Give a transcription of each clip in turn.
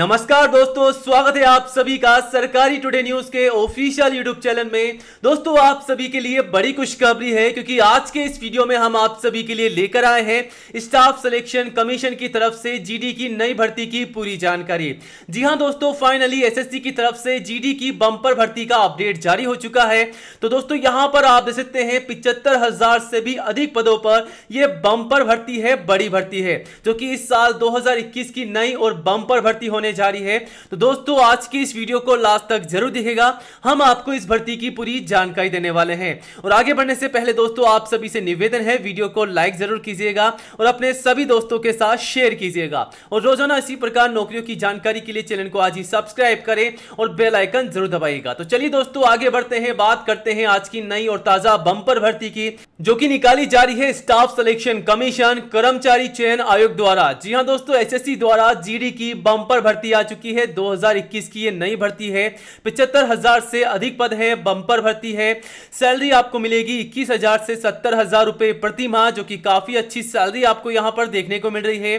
नमस्कार दोस्तों स्वागत है आप सभी का सरकारी टुडे न्यूज के ऑफिशियल यूट्यूब चैनल में दोस्तों आप सभी के लिए बड़ी खुशखबरी है क्योंकि आज के इस वीडियो में हम आप सभी के लिए लेकर आए हैं स्टाफ सिलेक्शन कमीशन की तरफ से जीडी की नई भर्ती की पूरी जानकारी जी हां दोस्तों फाइनली एसएससी की तरफ से जी की बंपर भर्ती का अपडेट जारी हो चुका है तो दोस्तों यहाँ पर आप देख सकते हैं पिचहत्तर से भी अधिक पदों पर यह बंपर भर्ती है बड़ी भर्ती है जो कि इस साल दो की नई और बंपर भर्ती होने होने जा रही है तो दोस्तों आज की इस वीडियो को लास्ट तक जरूर दिखेगा हम आपको इस भर्ती की पूरी जानकारी देने वाले हैं और आगे बढ़ने से पहले दोस्तों आप सभी से निवेदन है वीडियो को लाइक जरूर कीजिएगा और अपने सभी दोस्तों के साथ शेयर कीजिएगा और रोजाना इसी प्रकार नौकरियों की जानकारी के लिए चैनल को आज ही सब्सक्राइब करें और बेलाइकन जरूर दबाइएगा तो चलिए दोस्तों आगे बढ़ते हैं बात करते हैं आज की नई और ताजा बंपर भर्ती की जो कि निकाली जा रही है स्टाफ सिलेक्शन कमीशन कर्मचारी चयन आयोग द्वारा जी हाँ दोस्तों एसएससी द्वारा जीडी की बंपर भर्ती भर्ती आ चुकी है 2021 की ये नई भर्ती है पिछहत्तर हजार से अधिक पद है बंपर भर्ती है सैलरी आपको मिलेगी इक्कीस हजार से सत्तर हजार रुपए प्रति माह जो कि काफ़ी अच्छी सैलरी आपको यहां पर देखने को मिल रही है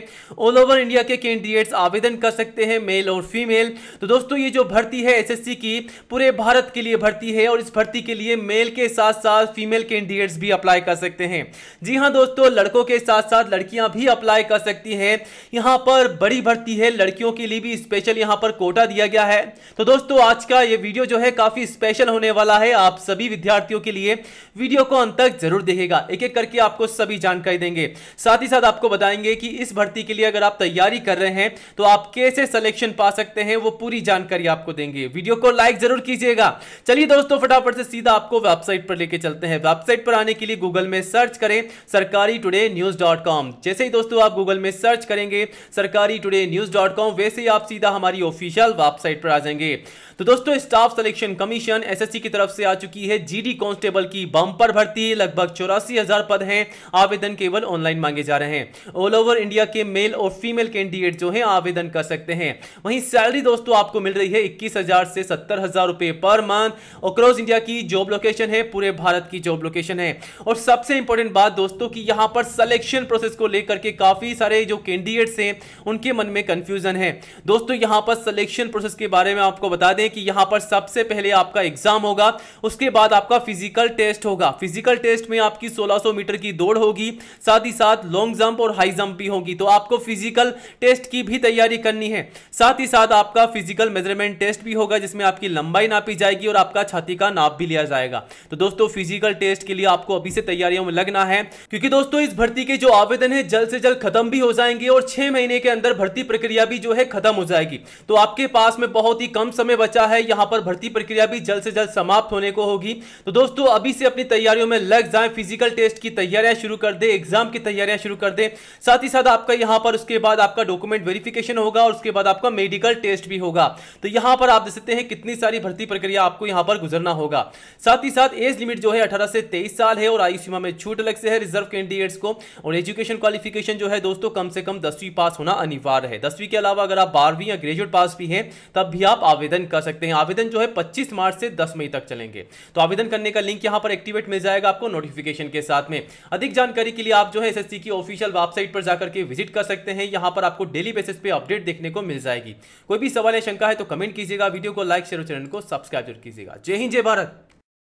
ऑल ओवर इंडिया के कैंडिडेट्स आवेदन कर सकते हैं मेल और फीमेल तो दोस्तों ये जो भर्ती है एस की पूरे भारत के लिए भर्ती है और इस भर्ती के लिए मेल के साथ साथ फीमेल कैंडिडेट्स भी अप्लाई कर सकते हैं जी हाँ दोस्तों लड़कों के साथ साथ लड़कियां भी अप्लाई कर सकती हैं यहां पर बड़ी भर्ती है लड़कियों के लिए भी भी स्पेशल यहाँ पर कोटा दिया गया है तो दोस्तों आज का ये वीडियो जो है काफ़ी स्पेशल होने वाला है आप सभी विद्यार्थियों के लिए वीडियो को अंत तक जरूर देखेगा एक एक करके आपको सभी जानकारी देंगे साथ ही साथ आपको बताएंगे कि इस भर्ती के लिए अगर आप तैयारी कर रहे हैं तो आप कैसे सिलेक्शन पा सकते हैं वो पूरी जानकारी आपको देंगे वीडियो को लाइक जरूर कीजिएगा चलिए दोस्तों फटाफट से सीधा आपको वेबसाइट पर लेके चलते हैं वेबसाइट पर आने के लिए गूगल में सर्च करें सरकारी टुडे न्यूज डॉट कॉम जैसे ही दोस्तों आप गूगल में सर्च करेंगे सरकारी टुडे न्यूज डॉट कॉम वैसे ही आप सीधा हमारी ऑफिशियल वेबसाइट पर आ जाएंगे तो दोस्तों स्टाफ सिलेक्शन कमीशन एसएससी की तरफ से आ चुकी है जीडी कांस्टेबल की बम्पर भर्ती लगभग चौरासी हजार पद हैं आवेदन केवल ऑनलाइन मांगे जा रहे हैं ऑल ओवर इंडिया के मेल और फीमेल कैंडिडेट जो हैं आवेदन कर सकते हैं वहीं सैलरी दोस्तों आपको मिल रही है इक्कीस हजार से सत्तर हजार रुपए पर मंथ और क्रॉस इंडिया की जॉब लोकेशन है पूरे भारत की जॉब लोकेशन है और सबसे इंपॉर्टेंट बात दोस्तों की यहां पर सिलेक्शन प्रोसेस को लेकर के काफी सारे जो कैंडिडेट्स हैं उनके मन में कंफ्यूजन है दोस्तों यहां पर सिलेक्शन प्रोसेस के बारे में आपको बता दें कि यहां पर सबसे पहले आपका एग्जाम होगा उसके बाद आपका फिजिकल टेस्ट होगा फिजिकल टेस्ट में आपकी 1600 मीटर की दौड़ होगी साथ ही साथ लॉन्ग जंप और हाई जंप भी होगी तो आपको फिजिकल टेस्ट की भी तैयारी करनी है साथ ही साथ आपका फिजिकल मेजरमेंट टेस्ट भी होगा जिसमें आपकी लंबाई नापी जाएगी और आपका छाती का नाप भी लिया जाएगा तो दोस्तों फिजिकल टेस्ट के लिए आपको अभी से तैयारियों में लगना है क्योंकि दोस्तों इस भर्ती के जो आवेदन है जल्द से जल्द खत्म भी हो जाएंगे और छह महीने के अंदर भर्ती प्रक्रिया भी जो है खत्म खत्म हो जाएगी तो आपके पास में बहुत ही कम समय बचा है यहां पर भर्ती प्रक्रिया भी जल्द से जल्द समाप्त होने को होगी तो दोस्तों अभी से अपनी तैयारियों में लग जाए फिजिकल टेस्ट की तैयारियां शुरू कर दे एग्जाम की तैयारियां शुरू कर दे साथ ही साथ आपका यहां पर उसके बाद आपका डॉक्यूमेंट वेरिफिकेशन होगा और उसके बाद आपका मेडिकल टेस्ट भी होगा तो यहां पर आप देख सकते हैं कितनी सारी भर्ती प्रक्रिया आपको यहां पर गुजरना होगा साथ ही साथ एज लिमिट जो है अठारह से तेईस साल है और आयु सीमा में छूट अलग से है रिजर्व कैंडिडेट्स को और एजुकेशन क्वालिफिकेशन जो है दोस्तों कम से कम दसवीं पास होना अनिवार्य है दसवीं के अलावा अगर आप बारहवीं या ग्रेजुएट पास भी हैं तब भी आप आवेदन कर सकते हैं आवेदन जो है पच्चीस मार्च से दस मई तक चलेंगे तो आवेदन करने का लिंक यहां पर एक्टिवेट मिल जाएगा आपको नोटिफिकेशन के साथ में अधिक जानकारी के लिए आप जो है एस की ऑफिशियल वेबसाइट पर जाकर के विजिट कर सकते हैं यहां पर आपको डेली बेसिस पे अपडेट देखने को मिल जाएगी कोई भी सवाल या शंका है तो कमेंट कीजिएगा वीडियो को लाइक शेयर और चैनल को सब्सक्राइब जरूर कीजिएगा जय हिंद जय भारत